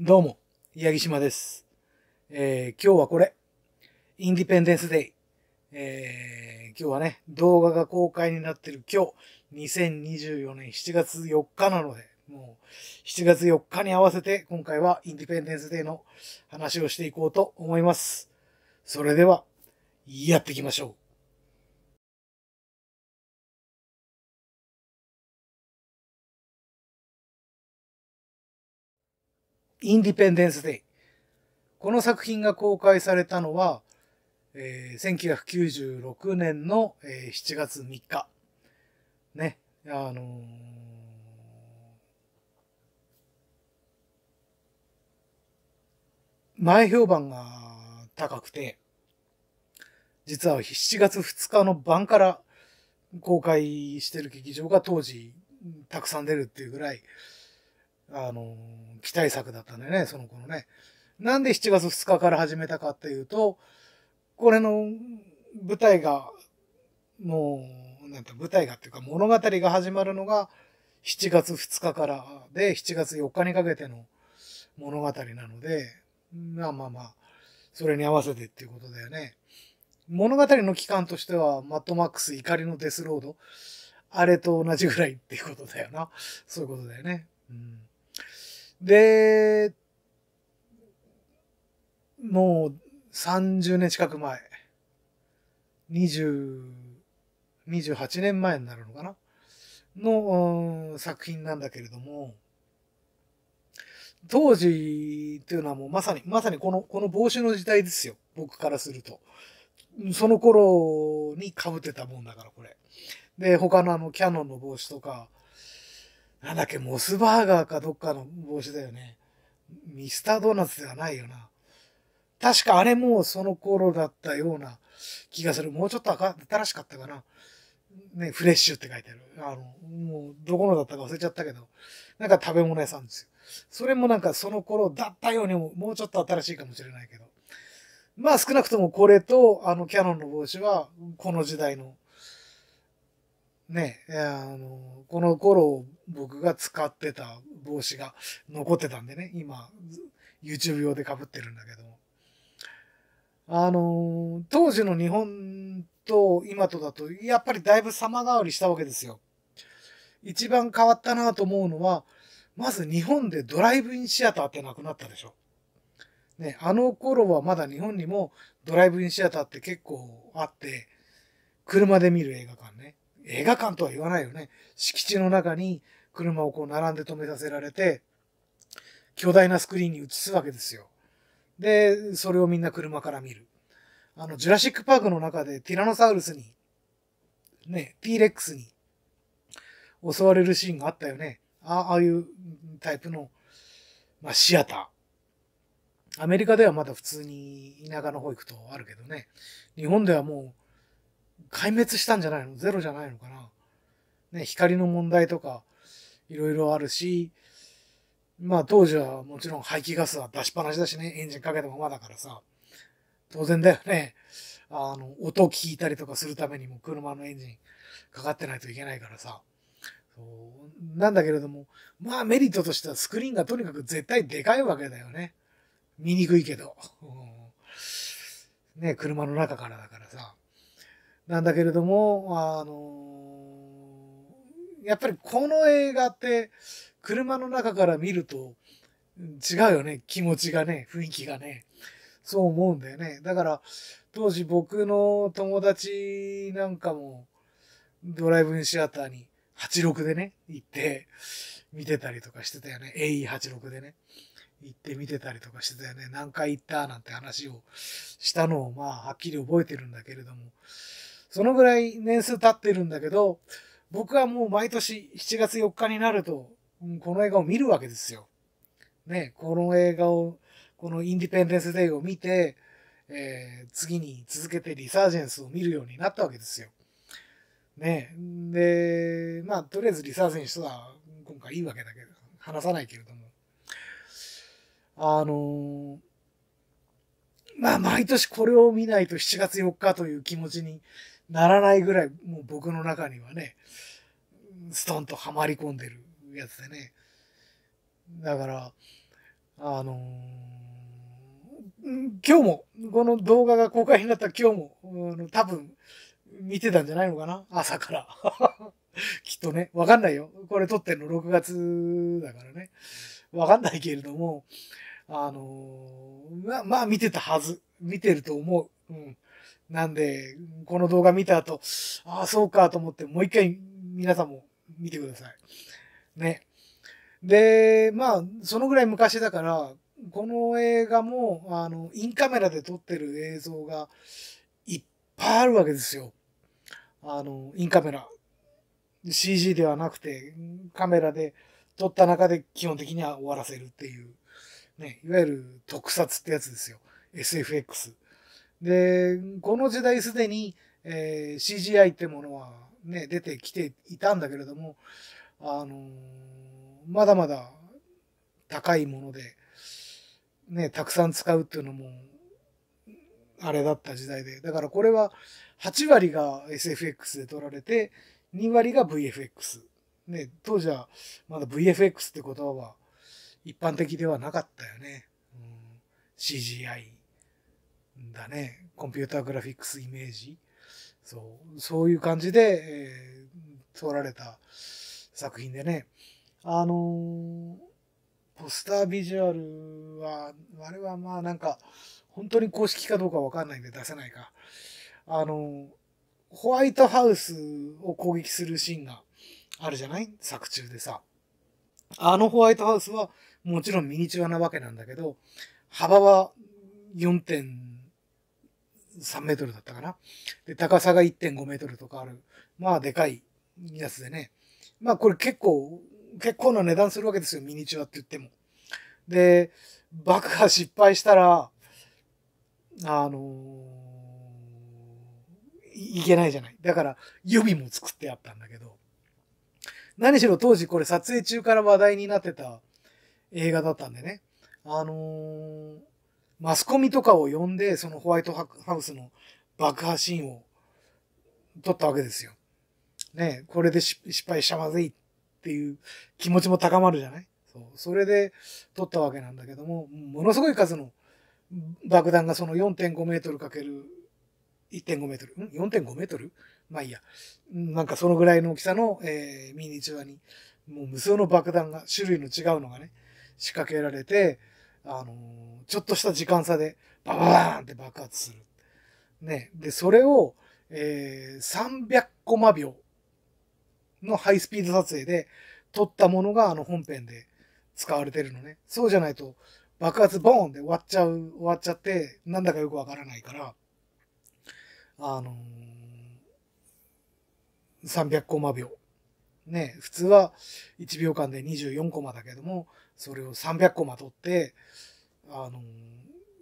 どうも、八木島です。えー、今日はこれ、インディペンデンスデイ。えー、今日はね、動画が公開になってる今日、2024年7月4日なので、もう7月4日に合わせて今回はインディペンデンスデイの話をしていこうと思います。それでは、やっていきましょう。インディペンデンスデイ。この作品が公開されたのは、えー、1996年の、えー、7月3日。ね、あのー、前評判が高くて、実は7月2日の晩から公開してる劇場が当時たくさん出るっていうぐらい、あの、期待作だったんだよね、その子のね。なんで7月2日から始めたかっていうと、これの舞台が、もう、なんて舞台がっていうか物語が始まるのが7月2日からで、7月4日にかけての物語なので、まあまあまあ、それに合わせてっていうことだよね。物語の期間としては、マットマックス怒りのデスロード、あれと同じぐらいっていうことだよな。そういうことだよね。うんで、もう30年近く前、20、28年前になるのかなの作品なんだけれども、当時っていうのはもうまさに、まさにこの、この帽子の時代ですよ。僕からすると。その頃に被ってたもんだから、これ。で、他のあの、キャノンの帽子とか、なんだっけ、モスバーガーかどっかの帽子だよね。ミスタードーナツではないよな。確かあれもその頃だったような気がする。もうちょっと新しかったかな。ね、フレッシュって書いてある。あの、もうどこのだったか忘れちゃったけど、なんか食べ物屋さんですよ。それもなんかその頃だったようにも、もうちょっと新しいかもしれないけど。まあ少なくともこれとあのキャノンの帽子はこの時代のね、あの、この頃を僕が使ってた帽子が残ってたんでね、今、YouTube 用で被ってるんだけども。あのー、当時の日本と今とだと、やっぱりだいぶ様変わりしたわけですよ。一番変わったなと思うのは、まず日本でドライブインシアターってなくなったでしょ。ね、あの頃はまだ日本にもドライブインシアターって結構あって、車で見る映画館ね。映画館とは言わないよね。敷地の中に車をこう並んで止めさせられて、巨大なスクリーンに映すわけですよ。で、それをみんな車から見る。あの、ジュラシックパークの中でティラノサウルスに、ね、T レックスに襲われるシーンがあったよね。ああいうタイプの、まあ、シアター。アメリカではまだ普通に田舎の方行くとあるけどね。日本ではもう壊滅したんじゃないのゼロじゃないのかなね、光の問題とか、いろいろあるし、まあ当時はもちろん排気ガスは出しっぱなしだしね、エンジンかけてもまだからさ、当然だよね。あの、音聞いたりとかするためにも車のエンジンかかってないといけないからさ。そうなんだけれども、まあメリットとしてはスクリーンがとにかく絶対でかいわけだよね。見にくいけど。ね、車の中からだからさ。なんだけれども、あのー、やっぱりこの映画って車の中から見ると違うよね。気持ちがね、雰囲気がね。そう思うんだよね。だから、当時僕の友達なんかもドライブインシアターに86でね、行って見てたりとかしてたよね。AE86 でね。行って見てたりとかしてたよね。何回行ったなんて話をしたのを、まあ、はっきり覚えてるんだけれども。そのぐらい年数経ってるんだけど、僕はもう毎年7月4日になると、この映画を見るわけですよ。ね、この映画を、このインディペンデンスデイを見て、えー、次に続けてリサージェンスを見るようになったわけですよ。ね、で、まあ、とりあえずリサージェンスは今回いいわけだけど、話さないけれども。あのー、まあ、毎年これを見ないと7月4日という気持ちにならないぐらい、もう僕の中にはね、ストンとはまり込んでるやつでね。だから、あのー、今日も、この動画が公開になった今日も、うん、多分、見てたんじゃないのかな朝から。きっとね、わかんないよ。これ撮ってんの6月だからね。わかんないけれども、あのー、まあ、まあ見てたはず。見てると思う。うん。なんで、この動画見た後、ああ、そうかと思って、もう一回皆さんも見てください。ね。で、まあ、そのぐらい昔だから、この映画も、あの、インカメラで撮ってる映像がいっぱいあるわけですよ。あの、インカメラ。CG ではなくて、カメラで撮った中で基本的には終わらせるっていう、ね、いわゆる特撮ってやつですよ。SFX。で、この時代すでに、えー、CGI ってものはね、出てきていたんだけれども、あのー、まだまだ高いもので、ね、たくさん使うっていうのも、あれだった時代で。だからこれは8割が SFX で取られて、2割が VFX。ね、当時はまだ VFX って言葉は一般的ではなかったよね。うん、CGI だね。コンピューターグラフィックスイメージ。そう、そういう感じで、えー、撮られた作品でね。あのー、ポスタービジュアルは、あれはまあなんか、本当に公式かどうかわかんないんで出せないか。あのー、ホワイトハウスを攻撃するシーンがあるじゃない作中でさ。あのホワイトハウスはもちろんミニチュアなわけなんだけど、幅は4.5 3メートルだったかな。で、高さが1.5メートルとかある。まあ、でかいやつでね。まあ、これ結構、結構な値段するわけですよ。ミニチュアって言っても。で、爆破失敗したら、あのいけないじゃない。だから、指も作ってあったんだけど。何しろ当時これ撮影中から話題になってた映画だったんでね。あのーマスコミとかを呼んで、そのホワイトハウスの爆破シーンを撮ったわけですよ。ねこれで失敗しちゃまずいっていう気持ちも高まるじゃないそう。それで撮ったわけなんだけども、ものすごい数の爆弾がその4.5メートルかける1.5メートル、ん ?4.5 メートルまあいいや。なんかそのぐらいの大きさの、えー、ミニチュアに、もう無数の爆弾が、種類の違うのがね、仕掛けられて、あのー、ちょっとした時間差で、バババーンって爆発する。ね。で、それを、えー、300コマ秒のハイスピード撮影で撮ったものが、あの、本編で使われてるのね。そうじゃないと、爆発ボーンで終わっちゃう、終わっちゃって、なんだかよくわからないから、あのー、300コマ秒。ね、普通は1秒間で24コマだけども、それを300個まとって、あの、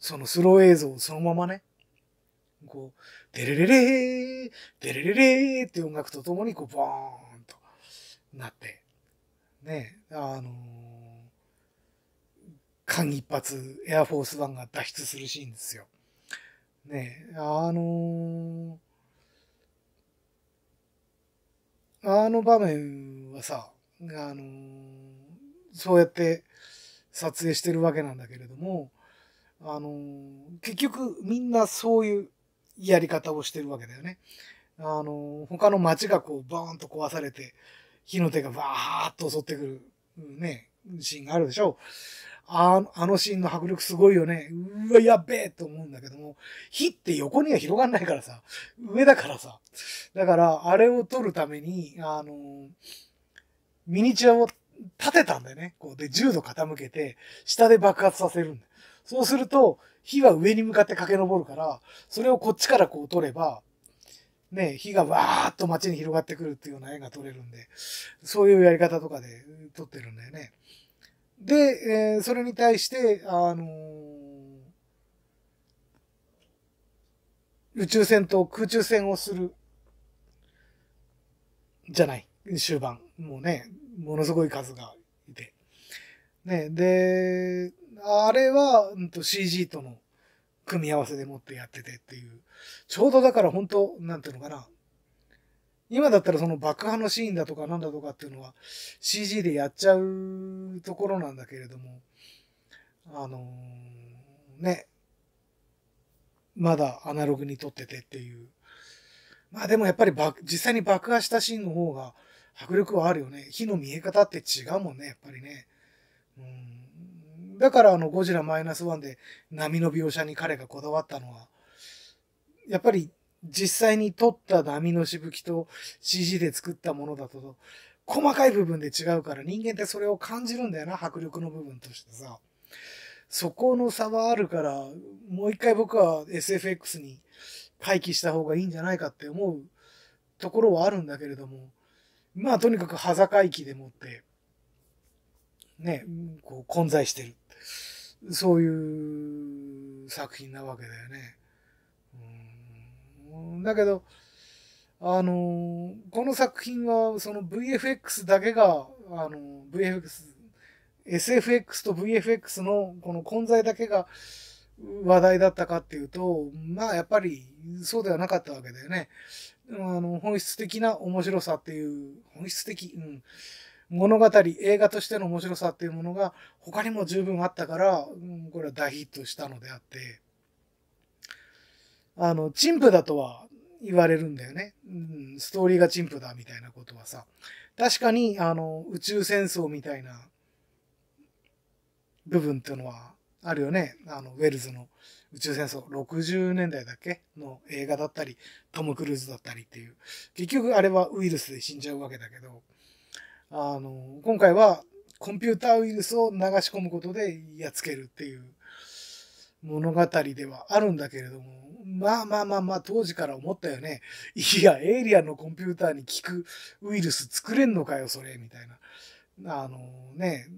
そのスロー映像をそのままね、こう、デレレレー、デレレレーって音楽とともに、こう、ボーンとなって、ね、あの間一髪、エアフォースワンが脱出するシーンですよ。ね、あのあの場面はさ、あのそうやって撮影してるわけなんだけれども、あの結局みんなそういうやり方をしてるわけだよね。あの他の街がこうバーンと壊されて、火の手がバーッと襲ってくる、ね、シーンがあるでしょ。ああのシーンの迫力すごいよね。うわ、やっべえと思うんだけども、火って横には広がんないからさ、上だからさ。だから、あれを撮るために、あのミニチュアを立てたんだよね。こうで、10度傾けて、下で爆発させるんだそうすると、火は上に向かって駆け上るから、それをこっちからこう取れば、ね、火がわーっと街に広がってくるっていうような絵が撮れるんで、そういうやり方とかで撮ってるんだよね。で、えー、それに対して、あのー、宇宙船と空中戦をする、じゃない、終盤。もうね、ものすごい数がいて。ね、で、あれは、うん、と CG との組み合わせでもってやっててっていう。ちょうどだから本当、なんていうのかな。今だったらその爆破のシーンだとかなんだとかっていうのは CG でやっちゃうところなんだけれども、あのー、ね、まだアナログに撮っててっていう。まあでもやっぱり実際に爆破したシーンの方が迫力はあるよね。火の見え方って違うもんね、やっぱりね。うんだからあのゴジラマイナスワンで波の描写に彼がこだわったのは、やっぱり実際に撮った波のしぶきと CG で作ったものだと、細かい部分で違うから人間ってそれを感じるんだよな、迫力の部分としてさ。そこの差はあるから、もう一回僕は SFX に回帰した方がいいんじゃないかって思うところはあるんだけれども、まあとにかくい域でもって、ね、こう混在してる。そういう作品なわけだよね。うんだけど、あのこの作品はその VFX だけが、あの VFX、SFX と VFX のこの混在だけが話題だったかっていうと、まあやっぱりそうではなかったわけだよね。あの、本質的な面白さっていう、本質的、うん、物語、映画としての面白さっていうものが他にも十分あったから、うん、これは大ヒットしたのであって、あの、陳腐だとは言われるんだよね。うん、ストーリーが陳腐だみたいなことはさ。確かに、あの、宇宙戦争みたいな部分っていうのはあるよね。あの、ウェルズの宇宙戦争、60年代だけの映画だったり、トム・クルーズだったりっていう。結局あれはウイルスで死んじゃうわけだけど、あの、今回はコンピューターウイルスを流し込むことでやっつけるっていう物語ではあるんだけれども、まあまあまあまあ当時から思ったよね。いや、エイリアンのコンピューターに効くウイルス作れんのかよ、それ、みたいな。あのね、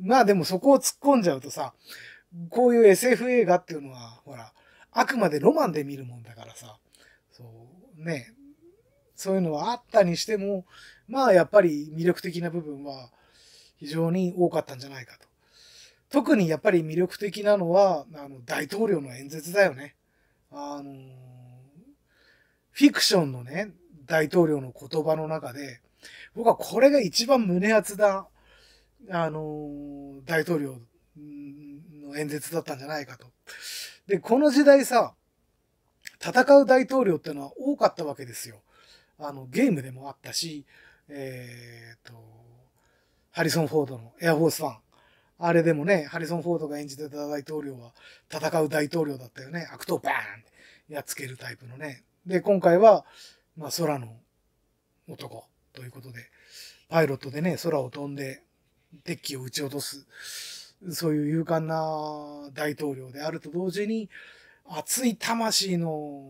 まあでもそこを突っ込んじゃうとさ、こういう SF 映画っていうのは、ほら、あくまでロマンで見るもんだからさ、そう、ね、そういうのはあったにしても、まあやっぱり魅力的な部分は非常に多かったんじゃないかと。特にやっぱり魅力的なのは、あの、大統領の演説だよね。あの、フィクションのね、大統領の言葉の中で、僕はこれが一番胸熱だあの、大統領の演説だったんじゃないかと。で、この時代さ、戦う大統領ってのは多かったわけですよ。あの、ゲームでもあったし、えー、と、ハリソン・フォードのエアフォースァン。あれでもね、ハリソン・フォードが演じてた大統領は戦う大統領だったよね。悪党バーンってやっつけるタイプのね。で、今回は、まあ、空の男ということで、パイロットでね、空を飛んで、敵機を撃ち落とす、そういう勇敢な大統領であると同時に、熱い魂の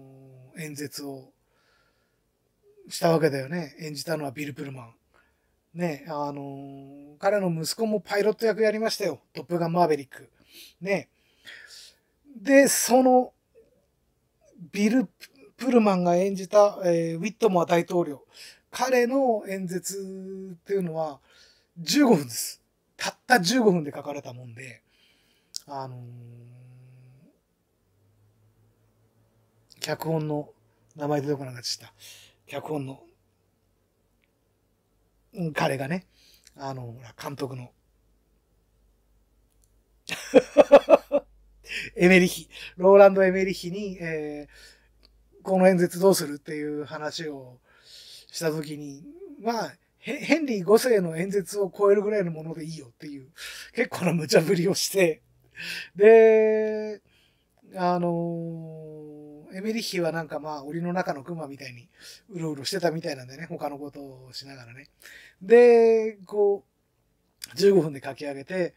演説をしたわけだよね。演じたのはビル・プルマン。ね、あの彼の息子もパイロット役やりましたよ。トップガン・マーベリック。ね。で、その、ビル・プルマンが演じた、えー、ウィットモア大統領。彼の演説っていうのは、15分です。たった15分で書かれたもんで、あのー、脚本の、名前出てこなかった。脚本の、彼がね、あの、監督の エメリヒ、ローランド・エメリヒに、えー、この演説どうするっていう話をしたときに、まあ、ヘンリー5世の演説を超えるぐらいのものでいいよっていう、結構な無茶ぶりをして、で、あのエメリッヒはなんかまあ、檻の中のクマみたいにうろうろしてたみたいなんでね、他のことをしながらね。で、こう、15分で書き上げて、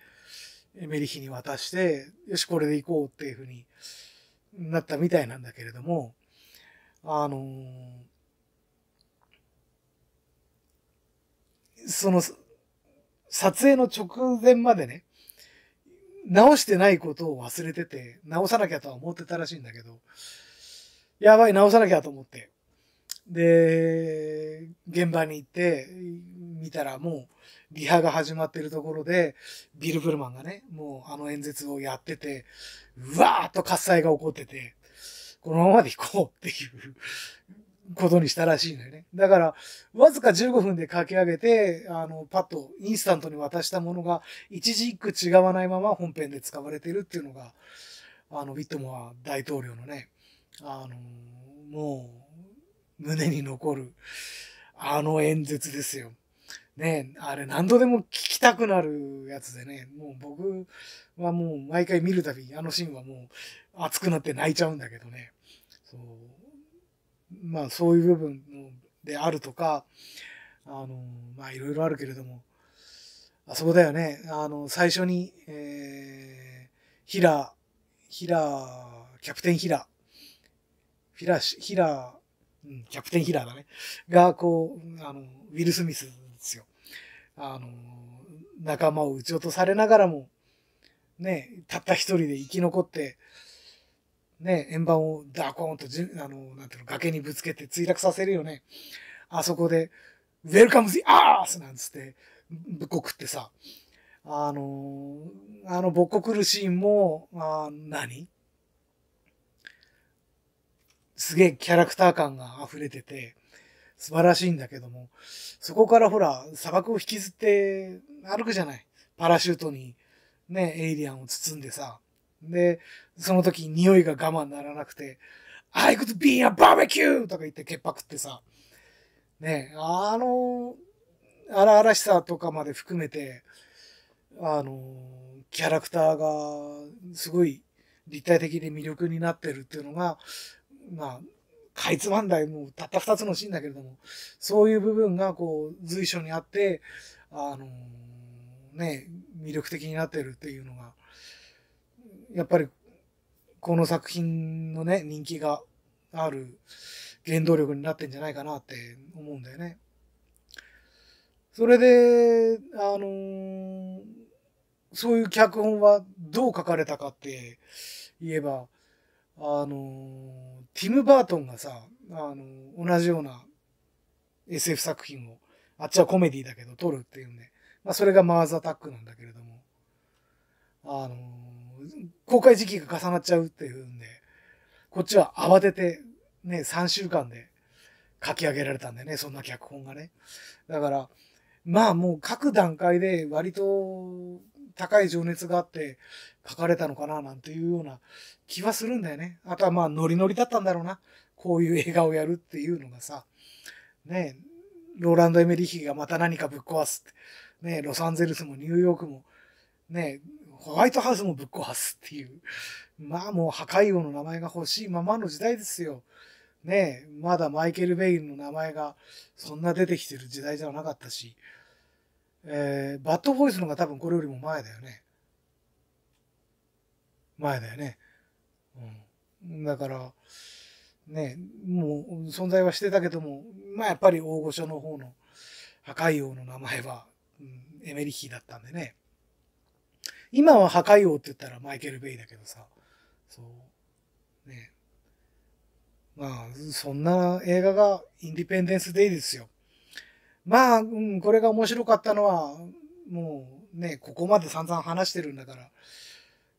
エメリッヒに渡して、よし、これで行こうっていうふうになったみたいなんだけれども、あのーその、撮影の直前までね、直してないことを忘れてて、直さなきゃとは思ってたらしいんだけど、やばい、直さなきゃと思って。で、現場に行って、見たらもう、リハが始まってるところで、ビル・ブルマンがね、もうあの演説をやってて、うわーっと喝采が起こってて、このままで行こうっていうことにしたらしいのよね。だから、わずか15分で書き上げて、あの、パッとインスタントに渡したものが、一字一句違わないまま本編で使われてるっていうのが、あの、ウィットモア大統領のね、あの、もう、胸に残る、あの演説ですよ。ね、あれ何度でも聞きたくなるやつでね、もう僕はもう毎回見るたび、あのシーンはもう熱くなって泣いちゃうんだけどね。そうまあそういう部分であるとか、あの、まあいろいろあるけれども、あそこだよね。あの、最初に、えー、ヒラ、ヒラ、キャプテンヒラ、ヒラ、ヒラ、うん、キャプテンヒラだね。が、こう、あの、ウィル・スミスですよ。あの、仲間を撃ち落とされながらも、ね、たった一人で生き残って、ね、円盤をダーコーンとじ、あの、なんていうの、崖にぶつけて墜落させるよね。あそこで、ウェルカムズアースなんつって、ぶっこくってさ、あの、あの、ぼっこくるシーンも、あ何すげえキャラクター感が溢れてて、素晴らしいんだけども、そこからほら、砂漠を引きずって歩くじゃない。パラシュートに、ね、エイリアンを包んでさ。で、その時に匂いが我慢ならなくて、I could be a barbecue! とか言って潔白ってさ、ねあの、荒々しさとかまで含めて、あの、キャラクターがすごい立体的で魅力になってるっていうのが、まあ、かいつまんだい、もうたった二つのシーンだけれども、そういう部分がこう随所にあって、あのね、魅力的になってるっていうのが、やっぱりこの作品のね、人気がある原動力になってんじゃないかなって思うんだよね。それで、あのー、そういう脚本はどう書かれたかって言えば、あのー、ティム・バートンがさ、あのー、同じような SF 作品を、あっちはコメディだけど撮るっていうんで、まあそれがマーズ・アタックなんだけれども、あの公開時期が重なっちゃうっていうんで、こっちは慌てて、ね、3週間で書き上げられたんだよね、そんな脚本がね。だから、まあもう各段階で割と高い情熱があって書かれたのかななんていうような気はするんだよね。あとはまあノリノリだったんだろうな。こういう映画をやるっていうのがさ、ねローランド・エメリヒがまた何かぶっ壊すって、ねロサンゼルスもニューヨークも、ねホワイトハウスもぶっ壊すっていう。まあもう破壊王の名前が欲しいままの時代ですよ。ねえ、まだマイケル・ベインの名前がそんな出てきてる時代じゃなかったし、えー、バッドボイスの方が多分これよりも前だよね。前だよね。うん。だから、ねえ、もう存在はしてたけども、まあやっぱり大御所の方の破壊王の名前は、うん、エメリヒだったんでね。今は破壊王って言ったらマイケル・ベイだけどさ、そう、ね。まあ、そんな映画がインディペンデンス・デイですよ。まあ、うん、これが面白かったのは、もうね、ここまで散々話してるんだから、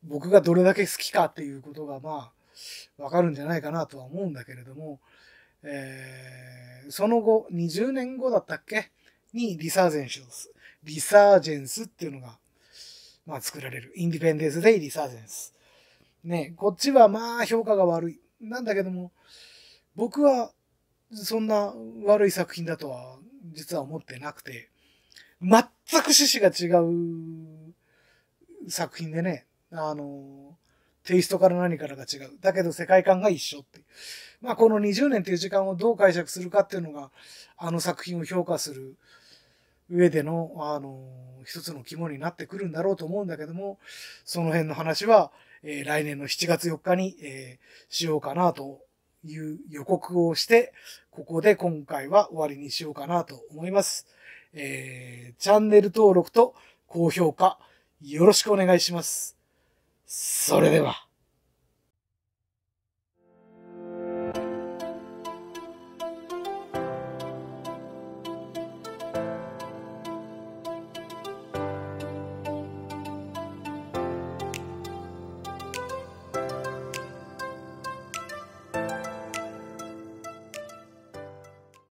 僕がどれだけ好きかっていうことが、まあ、わかるんじゃないかなとは思うんだけれども、えー、その後、20年後だったっけに、リサージェンス、リサージェンスっていうのがまあ、作られる。インディペンデンス・デイ・リサーゼンス。ね、こっちはまあ評価が悪い。なんだけども、僕はそんな悪い作品だとは実は思ってなくて、全く趣旨が違う作品でね、あの、テイストから何からが違う。だけど世界観が一緒ってまあこの20年という時間をどう解釈するかっていうのが、あの作品を評価する上での、あのー、一つの肝になってくるんだろうと思うんだけども、その辺の話は、えー、来年の7月4日に、えー、しようかなという予告をして、ここで今回は終わりにしようかなと思います。えー、チャンネル登録と高評価よろしくお願いします。それでは。